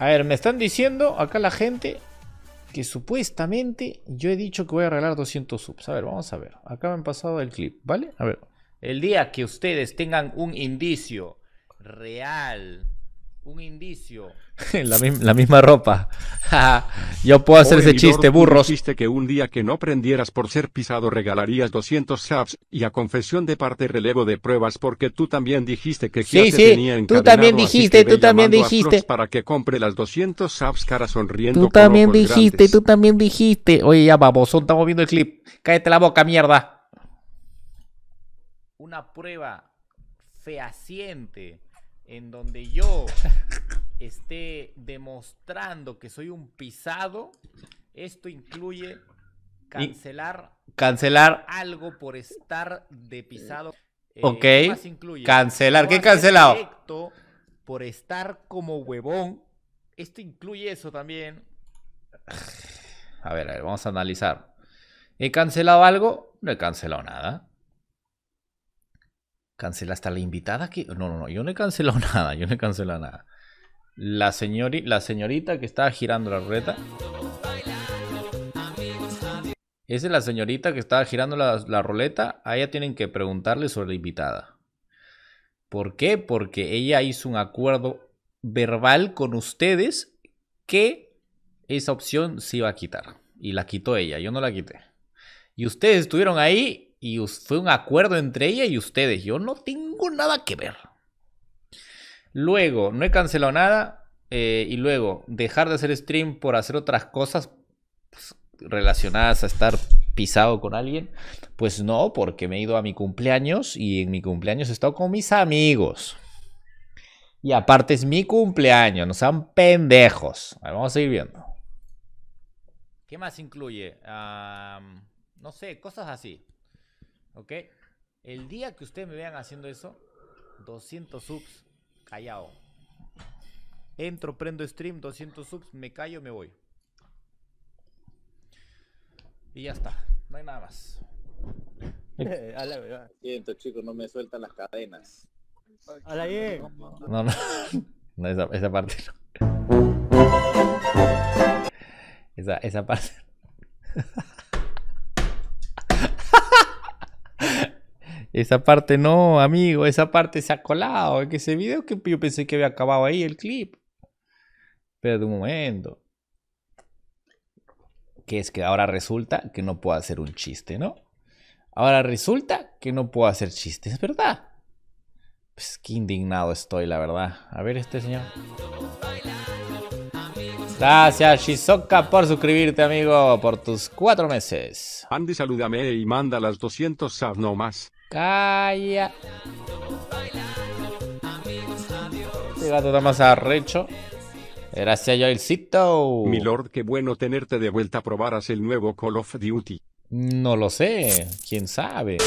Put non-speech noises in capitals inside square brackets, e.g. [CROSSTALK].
A ver, me están diciendo acá la gente que supuestamente yo he dicho que voy a regalar 200 subs. A ver, vamos a ver. Acá me han pasado el clip, ¿vale? A ver. El día que ustedes tengan un indicio real un indicio. [LAUGHS] la, la, misma ropa. [LAUGHS] Yo puedo hacer ese chiste, burros. Dijiste que un día que no prendieras por ser pisado regalarías 200 subs y a confesión de parte relevo de pruebas porque tú también dijiste que sí, sí. tú también dijiste, tú también dijiste. Para que compre las 200 subs cara sonriendo. Tú también dijiste, tú también dijiste. Oye, ya babosón, estamos viendo el clip. Cállate la boca, mierda. Una prueba fehaciente en donde yo [LAUGHS] esté demostrando que soy un pisado, esto incluye cancelar, cancelar. algo por estar de pisado. Eh, ok. Cancelar. ¿Qué he cancelado? Por estar como huevón. Esto incluye eso también. A ver, a ver, vamos a analizar. ¿He cancelado algo? No he cancelado nada cancela hasta la invitada que No, no, no, yo no he cancelado [LAUGHS] nada, yo no he cancelado nada. La, la señorita que estaba girando la ruleta. Esa es la señorita que estaba girando la, la ruleta. A ella tienen que preguntarle sobre la invitada. ¿Por qué? Porque ella hizo un acuerdo verbal con ustedes que esa opción se iba a quitar. Y la quitó ella, yo no la quité. Y ustedes estuvieron ahí y fue un acuerdo entre ella y ustedes. Yo no tengo nada que ver. Luego, no he cancelado nada. Eh, y luego, dejar de hacer stream por hacer otras cosas pues, relacionadas a estar pisado con alguien. Pues no, porque me he ido a mi cumpleaños y en mi cumpleaños he estado con mis amigos. Y aparte es mi cumpleaños, no sean pendejos. vamos a seguir viendo. ¿Qué más incluye? no sé, cosas así. ¿Ok? El día que ustedes me vean haciendo eso, 200 subs, callado. Entro, prendo stream, 200 subs, me callo, me voy. Y ya está, no hay nada más. [LAUGHS] Siento, chicos, no me sueltan las cadenas. A No, no, no esa, esa parte no. Esa, esa parte. esa parte no, amigo, esa parte se ha colado, que ese video que yo pensé que había acabado ahí el clip. Pero de un momento. Que es que ahora resulta que no puedo hacer un chiste, ¿no? Ahora resulta que no puedo hacer chistes, ¿verdad? Pues qué indignado estoy, la verdad. A ver este señor. Gracias, Shizoka, por suscribirte, amigo, por tus cuatro meses. Andy, salúdame y manda las 200 subs ah, no más. Calla. Este gato está más arrecho. Gracias, Joelcito. Mi lord, qué bueno tenerte de vuelta. Probarás el nuevo Call of Duty. No lo sé. ¿Quién sabe?